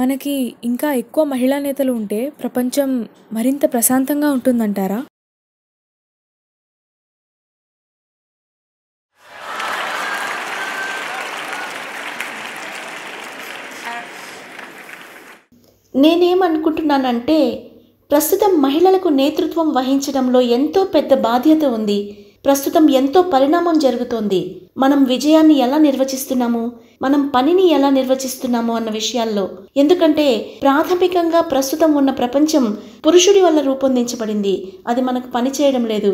మనకి ఇంకా ఎక్కువ మహిళా నేతలు ఉంటే ప్రపంచం మరింత ప్రశాంతంగా ఉంటుందంటారా నేనేమనుకుంటున్నానంటే ప్రస్తుతం మహిళలకు నేతృత్వం వహించడంలో ఎంతో పెద్ద బాధ్యత ఉంది ప్రస్తుతం ఎంతో పరిణామం జరుగుతోంది మనం విజయాన్ని ఎలా నిర్వచిస్తున్నాము మనం పనిని ఎలా నిర్వచిస్తున్నాము అన్న విషయాల్లో ఎందుకంటే ప్రాథమికంగా ప్రస్తుతం ఉన్న ప్రపంచం పురుషుడి వల్ల రూపొందించబడింది అది మనకు పని చేయడం లేదు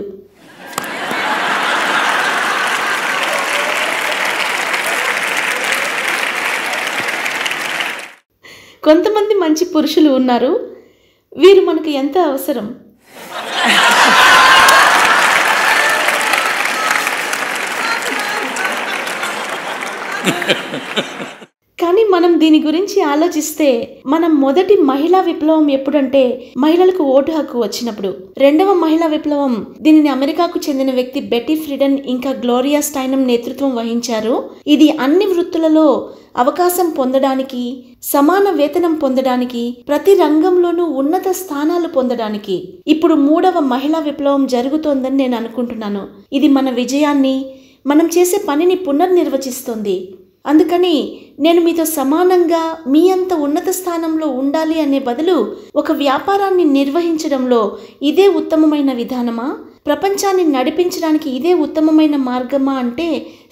కొంతమంది మంచి పురుషులు ఉన్నారు వీరు మనకు ఎంత అవసరం కానీ మనం దీని గురించి ఆలోచిస్తే మనం మొదటి మహిళా విప్లవం ఎప్పుడంటే మహిళలకు ఓటు హక్కు వచ్చినప్పుడు రెండవ మహిళా విప్లవం దీనిని అమెరికాకు చెందిన వ్యక్తి బెటీ ఫ్రిడన్ ఇంకా గ్లోరియా స్టైనం నేతృత్వం వహించారు ఇది అన్ని వృత్తులలో అవకాశం పొందడానికి సమాన వేతనం పొందడానికి ప్రతి రంగంలోనూ ఉన్నత స్థానాలు పొందడానికి ఇప్పుడు మూడవ మహిళా విప్లవం జరుగుతోందని నేను అనుకుంటున్నాను ఇది మన విజయాన్ని మనం చేసే పనిని పునర్నిర్వచిస్తుంది అందుకని నేను మీతో సమానంగా మీ అంత ఉన్నత స్థానంలో ఉండాలి అనే బదులు ఒక వ్యాపారాన్ని నిర్వహించడంలో ఇదే ఉత్తమమైన విధానమా ప్రపంచాన్ని నడిపించడానికి ఇదే ఉత్తమమైన మార్గమా అంటే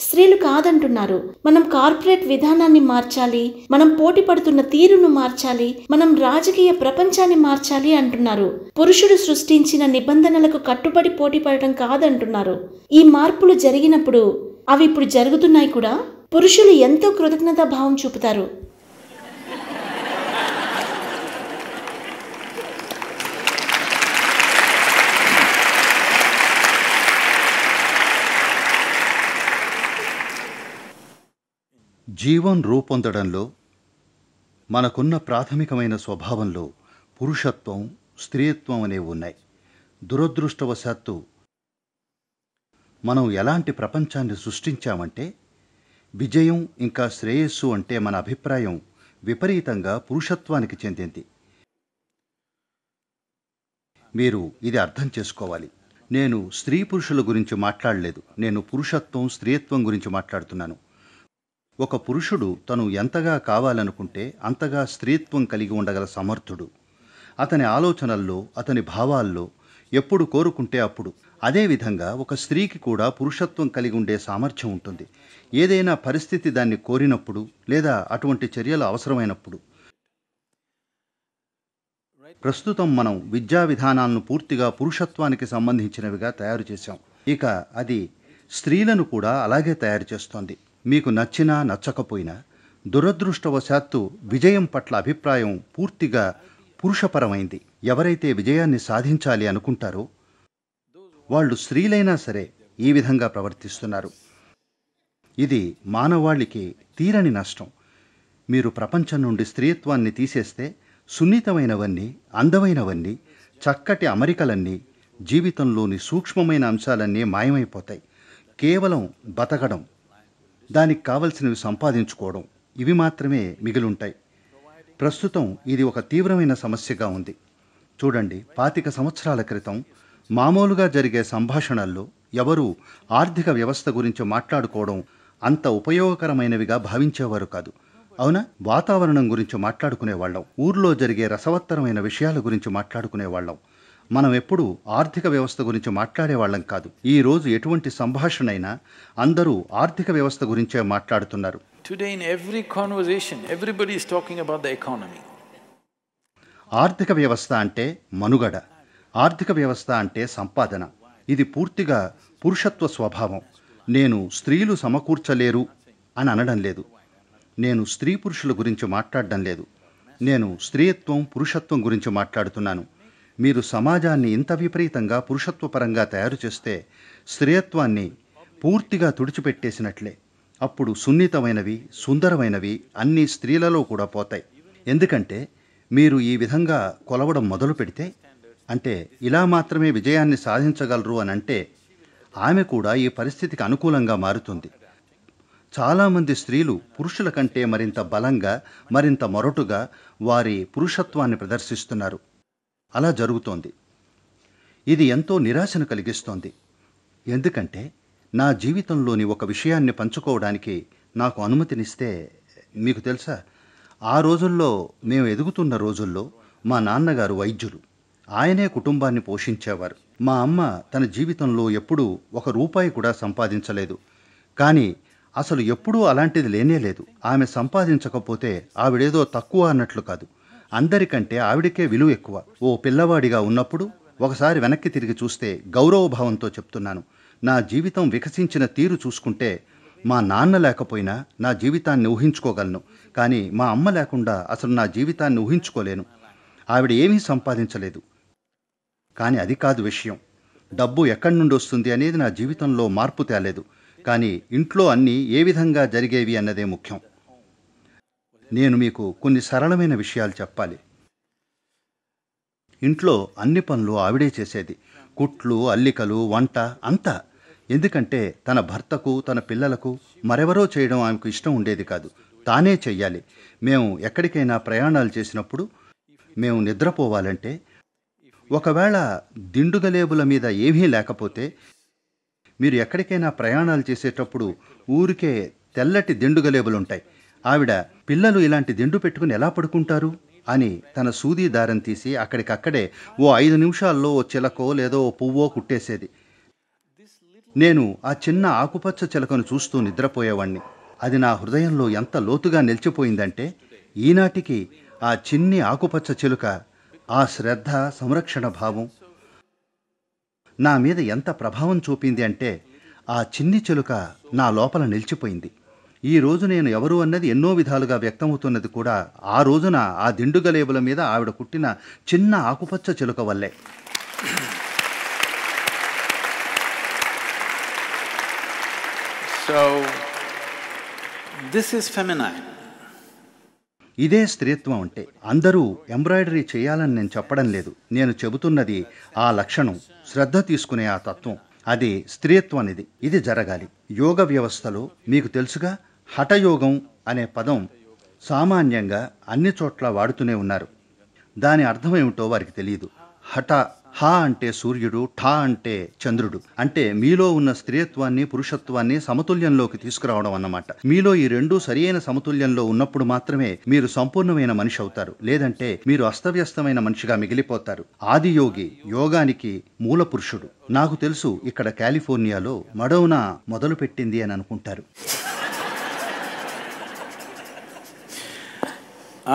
స్త్రీలు కాదంటున్నారు మనం కార్పొరేట్ విధానాన్ని మార్చాలి మనం పోటీ పడుతున్న తీరును మార్చాలి మనం రాజకీయ ప్రపంచాన్ని మార్చాలి అంటున్నారు పురుషుడు సృష్టించిన నిబంధనలకు కట్టుబడి పోటీ పడటం కాదంటున్నారు ఈ మార్పులు జరిగినప్పుడు అవి ఇప్పుడు జరుగుతున్నాయి కూడా పురుషులు ఎంతో కృతజ్ఞత భావం చూపుతారు జీవం రూపొందడంలో మనకున్న ప్రాథమికమైన స్వభావంలో పురుషత్వం స్త్రీత్వం అనేవి ఉన్నాయి దురదృష్టవశాత్తు మనం ఎలాంటి ప్రపంచాన్ని సృష్టించామంటే విజయం ఇంకా శ్రేయస్సు అంటే మన అభిప్రాయం విపరీతంగా పురుషత్వానికి చెందింది మీరు ఇది అర్థం చేసుకోవాలి నేను స్త్రీ పురుషుల గురించి మాట్లాడలేదు నేను పురుషత్వం స్త్రీత్వం గురించి మాట్లాడుతున్నాను ఒక పురుషుడు తను ఎంతగా కావాలనుకుంటే అంతగా స్త్రీత్వం కలిగి ఉండగల సమర్థుడు అతని ఆలోచనల్లో అతని భావాల్లో ఎప్పుడు కోరుకుంటే అప్పుడు అదేవిధంగా ఒక స్త్రీకి కూడా పురుషత్వం కలిగి ఉండే సామర్థ్యం ఉంటుంది ఏదైనా పరిస్థితి దాన్ని కోరినప్పుడు లేదా అటువంటి చర్యలు అవసరమైనప్పుడు ప్రస్తుతం మనం విద్యా విధానాలను పూర్తిగా పురుషత్వానికి సంబంధించినవిగా తయారు చేశాం ఇక అది స్త్రీలను కూడా అలాగే తయారు చేస్తోంది మీకు నచ్చినా నచ్చకపోయినా దురదృష్టవశాత్తు విజయం పట్ల అభిప్రాయం పూర్తిగా పురుషపరమైంది ఎవరైతే విజయాన్ని సాధించాలి అనుకుంటారో వాళ్ళు స్త్రీలైనా సరే ఈ విధంగా ప్రవర్తిస్తున్నారు ఇది మానవాళికి తీరని నష్టం మీరు ప్రపంచం నుండి స్త్రీత్వాన్ని తీసేస్తే సున్నితమైనవన్నీ అందమైనవన్నీ చక్కటి అమరికలన్నీ జీవితంలోని సూక్ష్మమైన అంశాలన్నీ మాయమైపోతాయి కేవలం బతకడం దానికి కావలసినవి సంపాదించుకోవడం ఇవి మాత్రమే మిగిలుంటాయి ప్రస్తుతం ఇది ఒక తీవ్రమైన సమస్యగా ఉంది చూడండి పాతిక సంవత్సరాల క్రితం మామూలుగా జరిగే సంభాషణల్లో ఎవరూ ఆర్థిక వ్యవస్థ గురించి మాట్లాడుకోవడం అంత ఉపయోగకరమైనవిగా భావించేవారు కాదు అవునా వాతావరణం గురించి మాట్లాడుకునేవాళ్ళం ఊర్లో జరిగే రసవత్తరమైన విషయాల గురించి మాట్లాడుకునేవాళ్ళం మనం ఎప్పుడూ ఆర్థిక వ్యవస్థ గురించి మాట్లాడేవాళ్ళం కాదు ఈ రోజు ఎటువంటి సంభాషణ అయినా అందరూ ఆర్థిక వ్యవస్థ గురించే మాట్లాడుతున్నారు today in every conversation everybody is talking about the economy ఆర్థిక వ్యవస్థ అంటే మనుగడ ఆర్థిక వ్యవస్థ అంటే సంపాదన ఇది పూర్తిగా పురుషత్వ స్వభావం నేను స్త్రీలు సమకూర్చలేరు అని అనడం లేదు నేను స్త్రీ పురుషుల గురించి మాట్లాడడం లేదు నేను స్త్రీత్వం పురుషత్వం గురించి మాట్లాడుతున్నాను మీరు సమాజాన్ని ఇంత విపరీతంగా పురుషత్వపరంగా తయారు చేస్తే స్త్రీయత్వాన్ని పూర్తిగా తుడిచిపెట్టేసినట్లే అప్పుడు సున్నితమైనవి సుందరమైనవి అన్నీ స్త్రీలలో కూడా పోతాయి ఎందుకంటే మీరు ఈ విధంగా కొలవడం మొదలు పెడితే అంటే ఇలా మాత్రమే విజయాన్ని సాధించగలరు అని అంటే ఆమె కూడా ఈ పరిస్థితికి అనుకూలంగా మారుతుంది చాలామంది స్త్రీలు పురుషుల కంటే మరింత బలంగా మరింత మొరటుగా వారి పురుషత్వాన్ని ప్రదర్శిస్తున్నారు అలా జరుగుతోంది ఇది ఎంతో నిరాశను కలిగిస్తోంది ఎందుకంటే నా జీవితంలోని ఒక విషయాన్ని పంచుకోవడానికి నాకు అనుమతినిస్తే మీకు తెలుసా ఆ రోజుల్లో మేము ఎదుగుతున్న రోజుల్లో మా నాన్నగారు వైద్యులు ఆయనే కుటుంబాన్ని పోషించేవారు మా అమ్మ తన జీవితంలో ఎప్పుడూ ఒక రూపాయి కూడా సంపాదించలేదు కానీ అసలు ఎప్పుడూ అలాంటిది లేనేలేదు ఆమె సంపాదించకపోతే ఆవిడేదో తక్కువ అన్నట్లు కాదు అందరికంటే ఆవిడకే విలువ ఎక్కువ ఓ పిల్లవాడిగా ఉన్నప్పుడు ఒకసారి వెనక్కి తిరిగి చూస్తే గౌరవభావంతో చెప్తున్నాను నా జీవితం వికసించిన తీరు చూసుకుంటే మా నాన్న లేకపోయినా నా జీవితాన్ని ఊహించుకోగలను కానీ మా అమ్మ లేకుండా అసలు నా జీవితాన్ని ఊహించుకోలేను ఆవిడ ఏమీ సంపాదించలేదు కానీ అది కాదు విషయం డబ్బు ఎక్కడి నుండి వస్తుంది అనేది నా జీవితంలో మార్పు తేలేదు కానీ ఇంట్లో అన్నీ ఏ విధంగా జరిగేవి అన్నదే ముఖ్యం నేను మీకు కొన్ని సరళమైన విషయాలు చెప్పాలి ఇంట్లో అన్ని పనులు ఆవిడే చేసేది కుట్లు అల్లికలు వంట అంతా ఎందుకంటే తన భర్తకు తన పిల్లలకు మరెవరో చేయడం ఆమెకు ఇష్టం ఉండేది కాదు తానే చెయ్యాలి మేము ఎక్కడికైనా ప్రయాణాలు చేసినప్పుడు మేము నిద్రపోవాలంటే ఒకవేళ దిండుగ లేబుల మీద ఏమీ లేకపోతే మీరు ఎక్కడికైనా ప్రయాణాలు చేసేటప్పుడు ఊరికే తెల్లటి దిండుగ లేబులు ఉంటాయి ఆవిడ పిల్లలు ఇలాంటి దిండు పెట్టుకుని ఎలా పడుకుంటారు అని తన సూదీ దారం తీసి అక్కడికక్కడే ఓ ఐదు నిమిషాల్లో ఓ చిలకో లేదో ఓ పువ్వో కుట్టేసేది నేను ఆ చిన్న ఆకుపచ్చ చిలకను చూస్తూ నిద్రపోయేవాణ్ణి అది నా హృదయంలో ఎంత లోతుగా నిలిచిపోయిందంటే ఈనాటికి ఆ చిన్ని ఆకుపచ్చ చిలుక ఆ శ్రద్ధ సంరక్షణ భావం నా మీద ఎంత ప్రభావం చూపింది అంటే ఆ చిన్ని చిలుక నా లోపల నిలిచిపోయింది ఈ రోజు నేను ఎవరు అన్నది ఎన్నో విధాలుగా వ్యక్తమవుతున్నది కూడా ఆ రోజున ఆ దిండుగలేబుల మీద ఆవిడ కుట్టిన చిన్న ఆకుపచ్చ చిలుక వల్లే సో దిస్ is ఫెమినైన్ ఇదే స్త్రీత్వం అంటే అందరూ ఎంబ్రాయిడరీ చేయాలని నేను చెప్పడం లేదు నేను చెబుతున్నది ఆ లక్షణం శ్రద్ధ తీసుకునే ఆ తత్వం అది స్త్రీత్వం అనేది ఇది జరగాలి యోగ వ్యవస్థలో మీకు తెలుసుగా హఠయోగం అనే పదం సామాన్యంగా అన్ని చోట్ల వాడుతూనే ఉన్నారు దాని అర్థం ఏమిటో వారికి తెలియదు హఠ హా అంటే సూర్యుడు ఠా అంటే చంద్రుడు అంటే మీలో ఉన్న స్త్రీత్వాన్ని పురుషత్వాన్ని సమతుల్యంలోకి తీసుకురావడం అన్నమాట మీలో ఈ రెండు సరియైన సమతుల్యంలో ఉన్నప్పుడు మాత్రమే మీరు సంపూర్ణమైన మనిషి అవుతారు లేదంటే మీరు అస్తవ్యస్తమైన మనిషిగా మిగిలిపోతారు ఆదియోగి యోగానికి మూల పురుషుడు నాకు తెలుసు ఇక్కడ కాలిఫోర్నియాలో మడౌనా మొదలుపెట్టింది అని అనుకుంటారు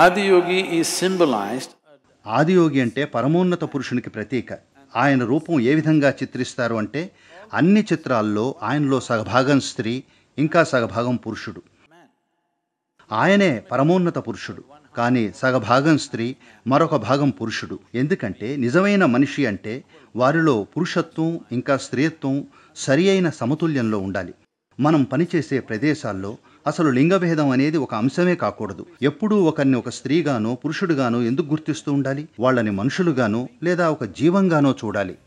ఆదియోగి ఈ సింబలైజ్డ్ ఆదియోగి అంటే పరమోన్నత పురుషునికి ప్రతీక ఆయన రూపం ఏ విధంగా చిత్రిస్తారు అంటే అన్ని చిత్రాల్లో ఆయనలో సగభాగం స్త్రీ ఇంకా సగభాగం పురుషుడు ఆయనే పరమోన్నత పురుషుడు కానీ సగభాగం స్త్రీ మరొక భాగం పురుషుడు ఎందుకంటే నిజమైన మనిషి అంటే వారిలో పురుషత్వం ఇంకా స్త్రీత్వం సరి అయిన సమతుల్యంలో ఉండాలి మనం పనిచేసే ప్రదేశాల్లో అసలు లింగభేదం అనేది ఒక అంశమే కాకూడదు ఎప్పుడూ ఒకరిని ఒక స్త్రీగానో పురుషుడుగానో ఎందుకు గుర్తిస్తూ ఉండాలి వాళ్ళని మనుషులుగానో లేదా ఒక జీవంగానో చూడాలి